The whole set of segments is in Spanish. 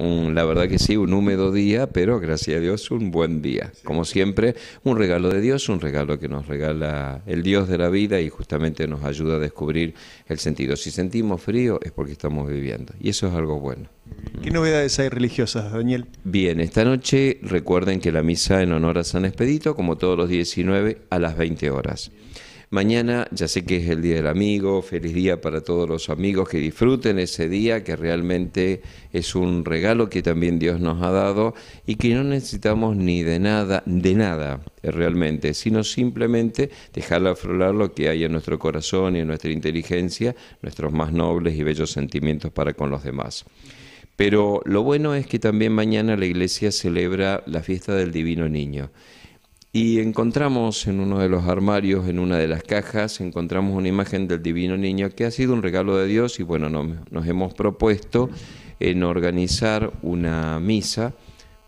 la verdad que sí, un húmedo día, pero gracias a Dios un buen día. Como siempre, un regalo de Dios, un regalo que nos regala el Dios de la vida y justamente nos ayuda a descubrir el sentido. Si sentimos frío es porque estamos viviendo y eso es algo bueno. ¿Qué novedades hay religiosas, Daniel? Bien, esta noche recuerden que la misa en honor a San Expedito, como todos los 19, a las 20 horas. Mañana ya sé que es el Día del Amigo, feliz día para todos los amigos que disfruten ese día, que realmente es un regalo que también Dios nos ha dado y que no necesitamos ni de nada, de nada eh, realmente, sino simplemente dejar aflorar lo que hay en nuestro corazón y en nuestra inteligencia, nuestros más nobles y bellos sentimientos para con los demás. Pero lo bueno es que también mañana la iglesia celebra la fiesta del Divino Niño y encontramos en uno de los armarios, en una de las cajas, encontramos una imagen del Divino Niño que ha sido un regalo de Dios y bueno, nos hemos propuesto en organizar una misa.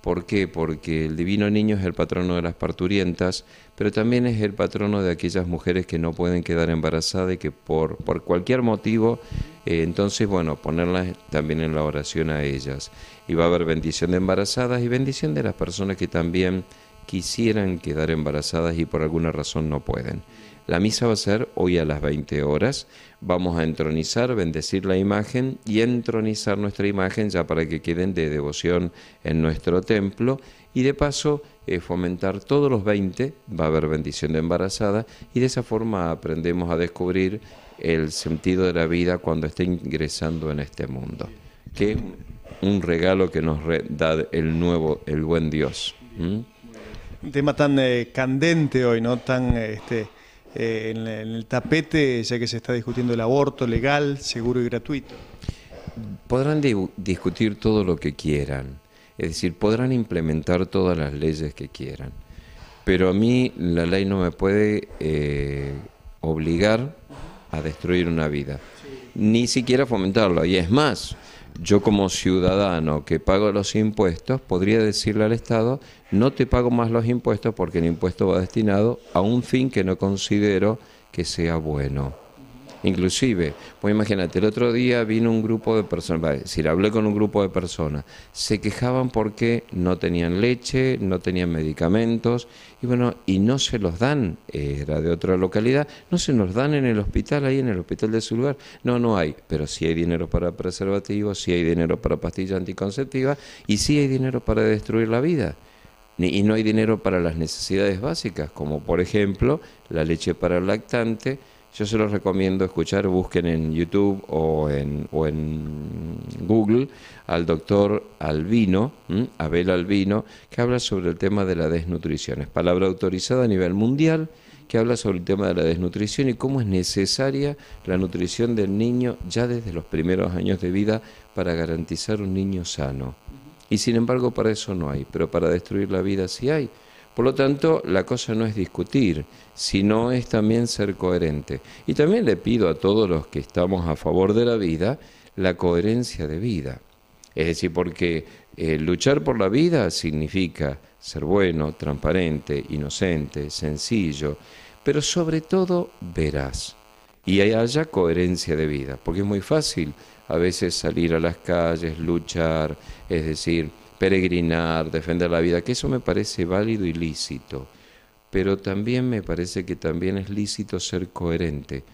¿Por qué? Porque el Divino Niño es el patrono de las parturientas, pero también es el patrono de aquellas mujeres que no pueden quedar embarazadas y que por, por cualquier motivo, eh, entonces, bueno, ponerlas también en la oración a ellas. Y va a haber bendición de embarazadas y bendición de las personas que también quisieran quedar embarazadas y por alguna razón no pueden. La misa va a ser hoy a las 20 horas. Vamos a entronizar, bendecir la imagen y entronizar nuestra imagen ya para que queden de devoción en nuestro templo y de paso eh, fomentar todos los 20, va a haber bendición de embarazada y de esa forma aprendemos a descubrir el sentido de la vida cuando esté ingresando en este mundo, que es un regalo que nos da el nuevo, el buen Dios. Un tema tan eh, candente hoy, ¿no? Tan eh, este, eh, en, el tapete, ya que se está discutiendo el aborto legal, seguro y gratuito. Podrán discutir todo lo que quieran, es decir, podrán implementar todas las leyes que quieran, pero a mí la ley no me puede eh, obligar a destruir una vida, ni siquiera fomentarlo. Y es más, yo como ciudadano que pago los impuestos, podría decirle al Estado, no te pago más los impuestos porque el impuesto va destinado a un fin que no considero que sea bueno. Inclusive, pues imagínate, el otro día vino un grupo de personas, es hablé con un grupo de personas, se quejaban porque no tenían leche, no tenían medicamentos, y bueno, y no se los dan, era de otra localidad, no se nos dan en el hospital, ahí en el hospital de su lugar, no, no hay, pero sí hay dinero para preservativos, sí hay dinero para pastillas anticonceptivas, y sí hay dinero para destruir la vida y no hay dinero para las necesidades básicas, como por ejemplo la leche para el lactante, yo se los recomiendo escuchar, busquen en YouTube o en, Google al doctor Albino, Abel Albino, que habla sobre el tema de la desnutrición. Es palabra autorizada a nivel mundial que habla sobre el tema de la desnutrición y cómo es necesaria la nutrición del niño ya desde los primeros años de vida para garantizar un niño sano. Y sin embargo para eso no hay, pero para destruir la vida sí hay. Por lo tanto, la cosa no es discutir, sino es también ser coherente. Y también le pido a todos los que estamos a favor de la vida la coherencia de vida. Es decir, porque eh, luchar por la vida significa ser bueno, transparente, inocente, sencillo, pero sobre todo veraz. Y haya coherencia de vida, porque es muy fácil a veces salir a las calles, luchar, es decir, peregrinar, defender la vida, que eso me parece válido y lícito, pero también me parece que también es lícito ser coherente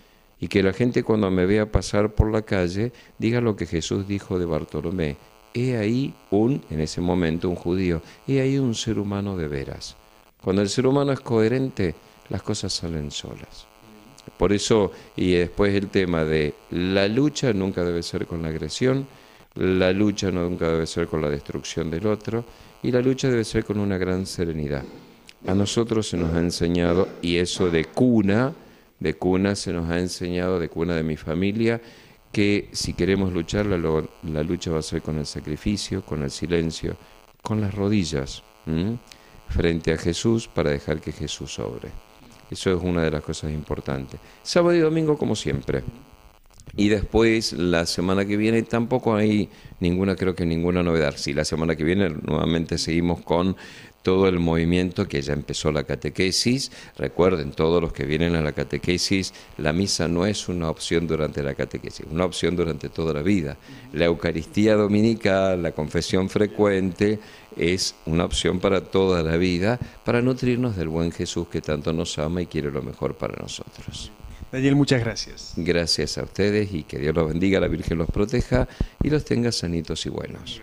y que la gente cuando me vea pasar por la calle diga lo que Jesús dijo de Bartolomé. He ahí un, en ese momento un judío, he ahí un ser humano de veras. Cuando el ser humano es coherente, las cosas salen solas. Por eso, y después el tema de la lucha nunca debe ser con la agresión, la lucha nunca debe ser con la destrucción del otro y la lucha debe ser con una gran serenidad. A nosotros se nos ha enseñado, y eso de cuna, de cuna se nos ha enseñado, de cuna de mi familia, que si queremos luchar, la, lucha va a ser con el sacrificio, con el silencio, con las rodillas, frente a Jesús para dejar que Jesús sobre. Eso es una de las cosas importantes. Sábado y domingo, como siempre. Y después, la semana que viene, tampoco hay ninguna, creo que ninguna novedad. Si la semana que viene nuevamente seguimos con todo el movimiento que ya empezó la catequesis. Recuerden, todos los que vienen a la catequesis, la misa no es una opción durante la catequesis, una opción durante toda la vida. La Eucaristía dominical, la confesión frecuente, es una opción para toda la vida, para nutrirnos del buen Jesús que tanto nos ama y quiere lo mejor para nosotros. Daniel, muchas gracias. Gracias a ustedes y que Dios los bendiga, la Virgen los proteja y los tenga sanitos y buenos.